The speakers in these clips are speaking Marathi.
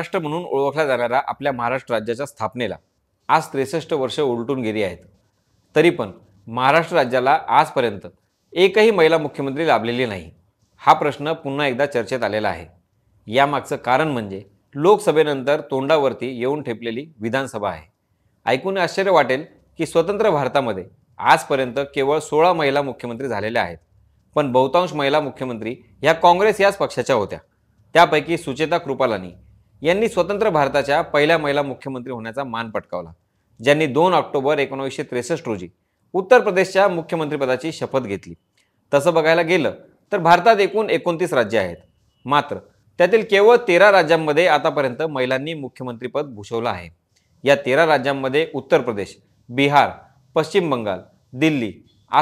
महाराष्ट्र म्हणून ओळखला जाणाऱ्या आपल्या महाराष्ट्र राज्याच्या स्थापनेला आज त्रेसष्ट वर्ष उलटून गेली आहेत तरी पण महाराष्ट्र राज्याला आजपर्यंत एकही महिला मुख्यमंत्री लाभलेली नाही हा प्रश्न पुन्हा एकदा चर्चेत आलेला आहे यामागचं कारण म्हणजे लोकसभेनंतर तोंडावरती येऊन ठेपलेली विधानसभा आहे ऐकून आश्चर्य वाटेल की स्वतंत्र भारतामध्ये आजपर्यंत केवळ सोळा महिला मुख्यमंत्री झालेल्या आहेत पण बहुतांश महिला मुख्यमंत्री ह्या काँग्रेस याच पक्षाच्या होत्या त्यापैकी सुचेता कृपालानी यांनी स्वतंत्र भारताच्या पहिल्या महिला मुख्यमंत्री होण्याचा मान पटकावला ज्यांनी दोन ऑक्टोबर एकोणीसशे त्रेसष्ट रोजी उत्तर प्रदेशच्या मुख्यमंत्रीपदाची शपथ घेतली तसं बघायला गेलं तर भारतात एकूण एकोणतीस राज्य आहेत मात्र त्यातील केवळ तेरा राज्यांमध्ये आतापर्यंत महिलांनी मुख्यमंत्रीपद भूषवलं आहे या तेरा राज्यांमध्ये उत्तर प्रदेश बिहार पश्चिम बंगाल दिल्ली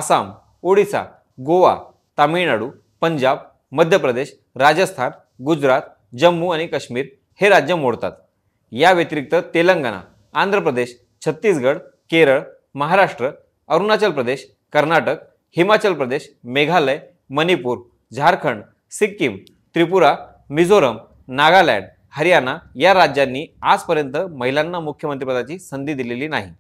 आसाम ओडिसा गोवा तामिळनाडू पंजाब मध्य प्रदेश राजस्थान गुजरात जम्मू आणि काश्मीर हे राज्य मोडतात या व्यतिरिक्त तेलंगणा आंध्र प्रदेश छत्तीसगड केरळ महाराष्ट्र अरुणाचल प्रदेश कर्नाटक हिमाचल प्रदेश मेघालय मणिपूर झारखंड सिक्कीम त्रिपुरा मिझोरम नागालँड हरियाणा या राज्यांनी आजपर्यंत महिलांना मुख्यमंत्रीपदाची संधी दिलेली नाही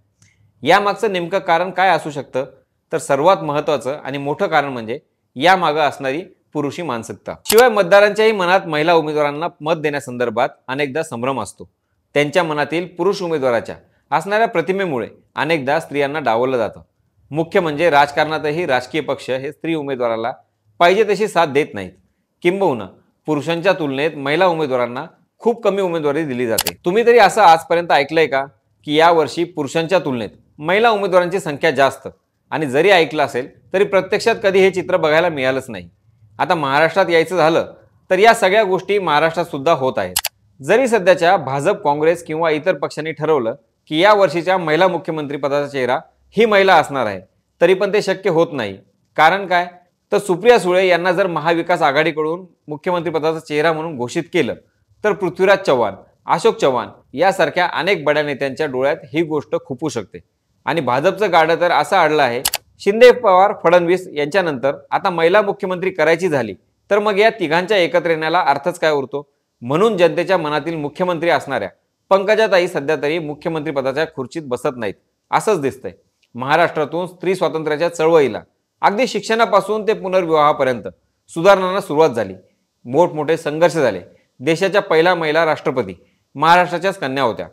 यामागचं नेमकं कारण काय असू शकतं तर सर्वात महत्त्वाचं आणि मोठं कारण म्हणजे यामागं असणारी पुरुषी मानसिकता शिवाय मतदारांच्याही मनात महिला उमेदवारांना मत देण्यासंदर्भात अनेकदा संभ्रम असतो त्यांच्या मनातील पुरुष उमेदवाराच्या असणाऱ्या प्रतिमेमुळे अनेकदा स्त्रियांना डावलं जातं मुख्य म्हणजे राजकारणातही राजकीय पक्ष हे स्त्री उमेदवाराला पाहिजे तशी साथ देत नाहीत किंबहुना पुरुषांच्या तुलनेत महिला उमेदवारांना खूप कमी उमेदवारी दिली जाते तुम्ही तरी असं आजपर्यंत ऐकलंय का की यावर्षी पुरुषांच्या तुलनेत महिला उमेदवारांची संख्या जास्त आणि जरी ऐकलं असेल तरी प्रत्यक्षात कधी हे चित्र बघायला मिळालंच नाही आता महाराष्ट्रात यायचं झालं तर या सगळ्या गोष्टी महाराष्ट्रात सुद्धा होत आहेत जरी सध्याच्या भाजप काँग्रेस किंवा इतर पक्षांनी ठरवलं की या वर्षीच्या महिला मुख्यमंत्रीपदाचा चेहरा ही महिला असणार आहे तरी पण ते शक्य होत नाही कारण काय तर सुप्रिया सुळे यांना जर महाविकास आघाडीकडून मुख्यमंत्रीपदाचा चेहरा म्हणून घोषित केलं तर पृथ्वीराज चव्हाण अशोक चव्हाण यासारख्या अनेक बड्या नेत्यांच्या डोळ्यात ही गोष्ट खुपू शकते आणि भाजपचं गाडं तर असं आडलं आहे शिंदे पवार फडणवीस यांच्यानंतर आता महिला मुख्यमंत्री करायची झाली तर मग या तिघांच्या एकत्र येण्याला अर्थच काय उरतो म्हणून जनतेच्या मनातील मुख्यमंत्री असणाऱ्या पंकजाताई सध्या तरी मुख्यमंत्री पदाच्या खुर्चीत बसत नाहीत असंच दिसतंय महाराष्ट्रातून स्त्री स्वातंत्र्याच्या चळवळीला अगदी शिक्षणापासून ते पुनर्विवाहापर्यंत सुधारणांना सुरुवात झाली मोठमोठे संघर्ष झाले देशाच्या पहिल्या महिला राष्ट्रपती महाराष्ट्राच्याच कन्या होत्या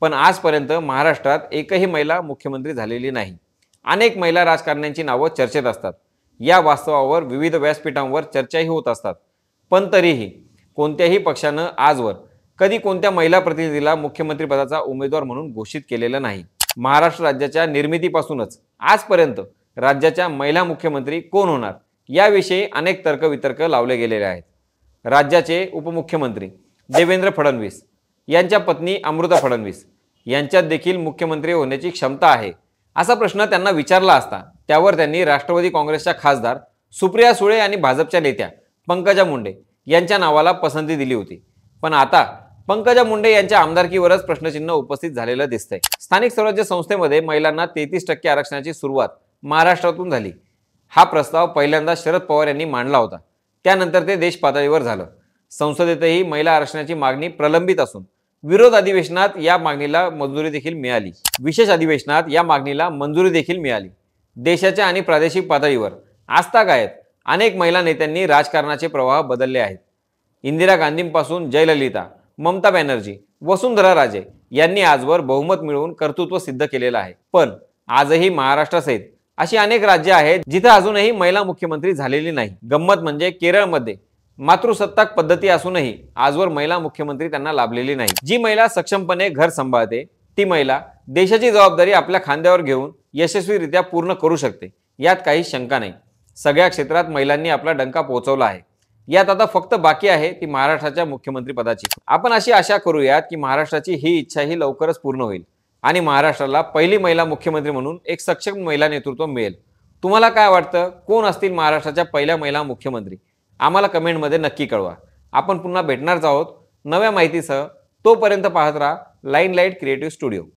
पण आजपर्यंत महाराष्ट्रात एकही महिला मुख्यमंत्री झालेली नाही अनेक महिला राजकारण्यांची नावं चर्चेत असतात या वास्तवावर विविध व्यासपीठांवर चर्चाही होत असतात पण तरीही कोणत्याही पक्षानं आजवर कधी कोणत्या महिला प्रतिनिधीला मुख्यमंत्रीपदाचा उमेदवार म्हणून घोषित केलेला नाही महाराष्ट्र राज्याच्या निर्मितीपासूनच आजपर्यंत राज्याच्या महिला मुख्यमंत्री कोण होणार याविषयी अनेक तर्कवितर्क लावले गेलेले आहेत राज्याचे उपमुख्यमंत्री देवेंद्र फडणवीस यांच्या पत्नी अमृता फडणवीस यांच्यात देखील मुख्यमंत्री होण्याची क्षमता आहे असा प्रश्न त्यांना विचारला असता त्यावर त्यांनी राष्ट्रवादी काँग्रेसच्या खासदार सुप्रिया सुळे आणि भाजपच्या नेत्या पंकजा मुंडे यांच्या नावाला पसंती दिली होती पण आता पंकजा मुंडे यांच्या आमदारकीवरच प्रश्नचिन्ह उपस्थित झालेलं दिसतंय स्थानिक स्वराज्य संस्थेमध्ये महिलांना तेहतीस टक्के आरक्षणाची सुरुवात महाराष्ट्रातून झाली हा प्रस्ताव पहिल्यांदा शरद पवार यांनी मांडला होता त्यानंतर ते देश पातळीवर झालं संसदेतही महिला आरक्षणाची मागणी प्रलंबित असून विरोध अधिवेशनात या मागणीला मंजुरी देखील मिळाली विशेष अधिवेशनात या मागणीला मंजुरी देखील मिळाली देशाच्या आणि प्रादेशिक पातळीवर आस्था गायत अनेक महिला नेत्यांनी राजकारणाचे प्रवाह बदलले आहेत इंदिरा गांधींपासून जयललिता ममता बॅनर्जी वसुंधरा राजे यांनी आजवर बहुमत मिळवून कर्तृत्व सिद्ध केलेलं आहे पण आजही महाराष्ट्रासहित अशी अनेक राज्य आहेत जिथे अजूनही महिला मुख्यमंत्री झालेली नाही गंमत म्हणजे केरळमध्ये मातृसत्ताक पद्धती असूनही आजवर महिला मुख्यमंत्री त्यांना लाभलेली नाही जी महिला सक्षमपणे घर सांभाळते ती महिला देशाची जबाबदारी आपल्या खांद्यावर घेऊन यशस्वीरित्या पूर्ण करू शकते यात काही शंका नाही सगळ्या क्षेत्रात महिलांनी आपला डंका पोहोचवला आहे यात आता फक्त बाकी आहे ती महाराष्ट्राच्या मुख्यमंत्रीपदाची आपण अशी आशा करूयात की महाराष्ट्राची ही इच्छा ही लवकरच पूर्ण होईल आणि महाराष्ट्राला पहिली महिला मुख्यमंत्री म्हणून एक सक्षम महिला नेतृत्व मिळेल तुम्हाला काय वाटतं कोण असतील महाराष्ट्राच्या पहिल्या महिला मुख्यमंत्री आम्हाला कमेंटमध्ये नक्की कळवा आपण पुन्हा भेटणारच आहोत नव्या माहितीसह तोपर्यंत पाहत राहा लाईन लाईट क्रिएटिव्ह स्टुडिओ